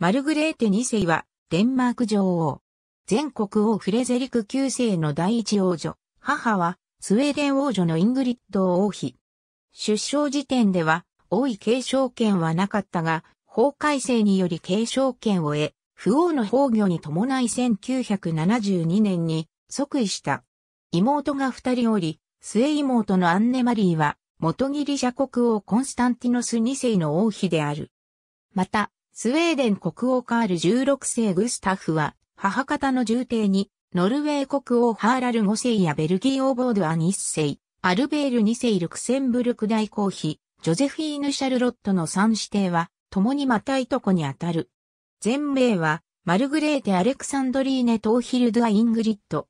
マルグレーテ2世は、デンマーク女王。全国王フレゼリク9世の第一王女。母は、スウェーデン王女のイングリッド王妃。出生時点では、王位継承権はなかったが、法改正により継承権を得、不王の崩御に伴い1972年に即位した。妹が二人おり、末妹のアンネマリーは、元ギリシャ国王コンスタンティノス2世の王妃である。また、スウェーデン国王カール16世グスタフは、母方の重帝に、ノルウェー国王ハーラル5世やベルギー王ボードア1世、アルベール2世ルクセンブルク大公妃、ジョゼフィーヌ・シャルロットの3子弟は、共にまたいとこにあたる。全名は、マルグレーテ・アレクサンドリーネ・トーヒルド・ア・イングリッド。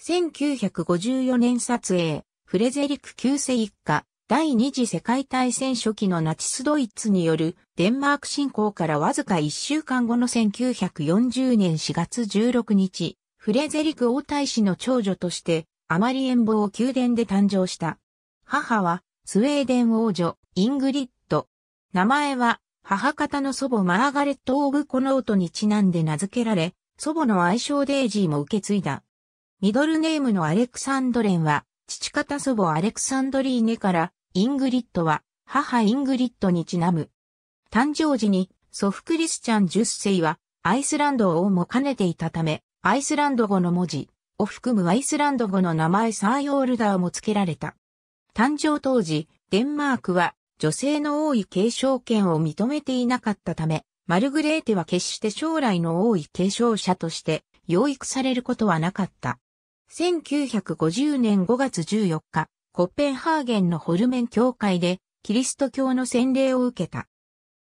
1954年撮影、フレゼリック9世一家、第二次世界大戦初期のナチスドイツによるデンマーク侵攻からわずか1週間後の1940年4月16日、フレゼリク王太子の長女としてアマリエンボー宮殿で誕生した。母はスウェーデン王女イングリッド。名前は母方の祖母マーガレット・オブ・コノートにちなんで名付けられ、祖母の愛称デイジーも受け継いだ。ミドルネームのアレクサンドレンは、父方祖母アレクサンドリーネからイングリッドは母イングリッドにちなむ。誕生時に祖父クリスチャン10世はアイスランド王も兼ねていたため、アイスランド語の文字を含むアイスランド語の名前サーヨールダーも付けられた。誕生当時、デンマークは女性の王位継承権を認めていなかったため、マルグレーテは決して将来の王位継承者として養育されることはなかった。1950年5月14日、コッペンハーゲンのホルメン教会でキリスト教の洗礼を受けた。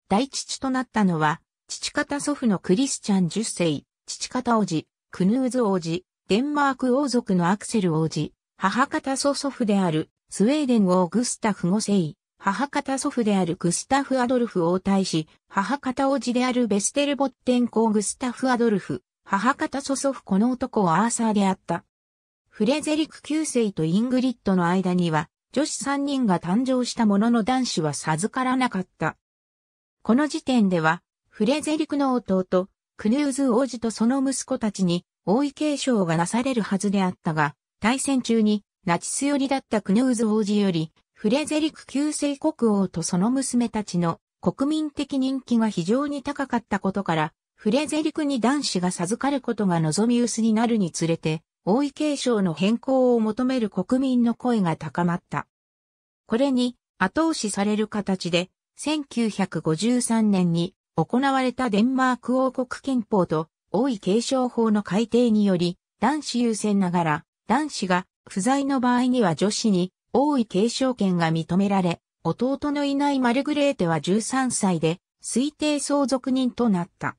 大父となったのは、父方祖父のクリスチャン10世、父方王子、クヌーズ王子、デンマーク王族のアクセル王子、母方祖祖父であるスウェーデン王グスタフ5世、母方祖父であるグスタフ・アドルフ王太子、母方王子であるベステルボッテン公グスタフ・アドルフ、母方祖祖父この男はアーサーであった。フレゼリク9世とイングリッドの間には、女子3人が誕生したものの男子は授からなかった。この時点では、フレゼリクの弟、クヌーズ王子とその息子たちに王位継承がなされるはずであったが、対戦中にナチス寄りだったクヌーズ王子より、フレゼリク旧世国王とその娘たちの国民的人気が非常に高かったことから、フレゼリクに男子が授かることが望み薄になるにつれて、王位継承の変更を求める国民の声が高まった。これに後押しされる形で、1953年に行われたデンマーク王国憲法と王位継承法の改定により、男子優先ながら、男子が不在の場合には女子に王位継承権が認められ、弟のいないマルグレーテは13歳で推定相続人となった。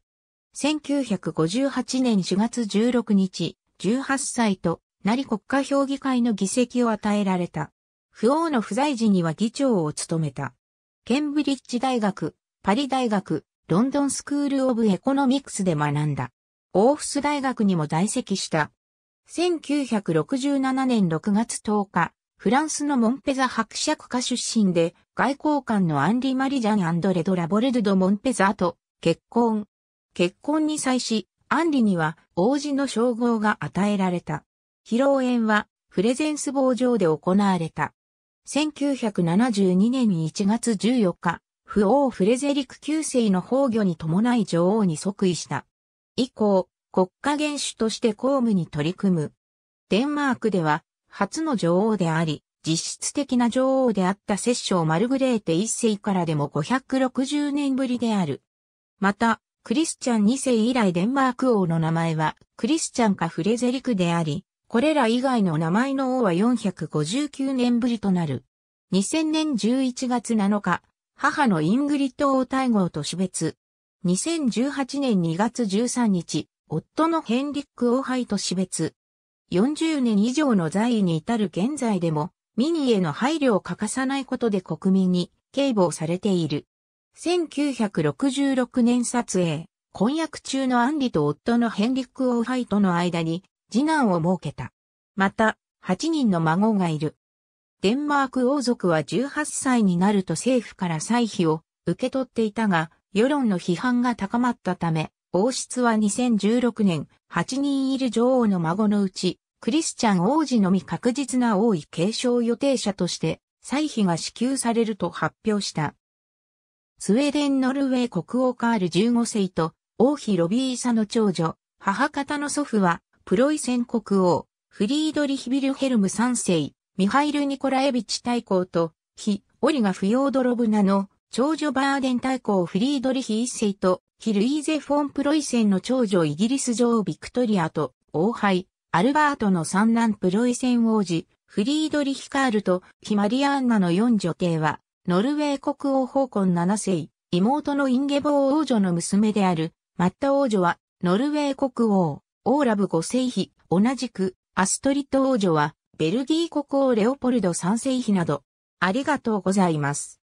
1958年4月16日、18歳となり国家評議会の議席を与えられた。不王の不在時には議長を務めた。ケンブリッジ大学、パリ大学、ロンドンスクール・オブ・エコノミクスで学んだ。オーフス大学にも在籍した。1967年6月10日、フランスのモンペザ伯爵家出身で、外交官のアンリ・マリジャン・アンドレド・ラボルド・モンペザと結婚。結婚に際し、アンリには王子の称号が与えられた。披露宴はプレゼンス坊上で行われた。1972年1月14日、不王フレゼリク9世の崩御に伴い女王に即位した。以降、国家元首として公務に取り組む。デンマークでは、初の女王であり、実質的な女王であった摂政マルグレーテ1世からでも560年ぶりである。また、クリスチャン2世以来デンマーク王の名前はクリスチャンかフレゼリクであり、これら以外の名前の王は459年ぶりとなる。2000年11月7日、母のイングリッド王太号と死別。2018年2月13日、夫のヘンリック王杯と死別。40年以上の在位に至る現在でも、ミニへの配慮を欠かさないことで国民に警護されている。1966年撮影、婚約中のアンリと夫のヘンリック・オーハイとの間に次男を設けた。また、8人の孫がいる。デンマーク王族は18歳になると政府から歳費を受け取っていたが、世論の批判が高まったため、王室は2016年、8人いる女王の孫のうち、クリスチャン王子のみ確実な王位継承予定者として、歳費が支給されると発表した。スウェーデン・ノルウェー国王カール15世と王妃ロビーサの長女、母方の祖父はプロイセン国王、フリードリヒ・ビルヘルム3世、ミハイル・ニコラエビチ大公と、非オリガ・フヨードロブナの長女バーデン大公フリードリヒ1世と、ヒルイーゼ・フォン・プロイセンの長女イギリス女王ビクトリアと、王妃、アルバートの三男プロイセン王子、フリードリヒ・カールと、ヒマリアンナの四女帝は、ノルウェー国王ホーコン7世、妹のインゲボー王女の娘である、マッタ王女は、ノルウェー国王、オーラブ5世妃、同じく、アストリット王女は、ベルギー国王レオポルド3世妃など、ありがとうございます。